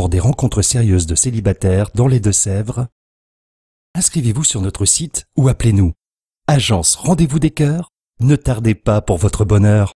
pour des rencontres sérieuses de célibataires dans les Deux-Sèvres, inscrivez-vous sur notre site ou appelez-nous. Agence Rendez-vous des Cœurs, ne tardez pas pour votre bonheur.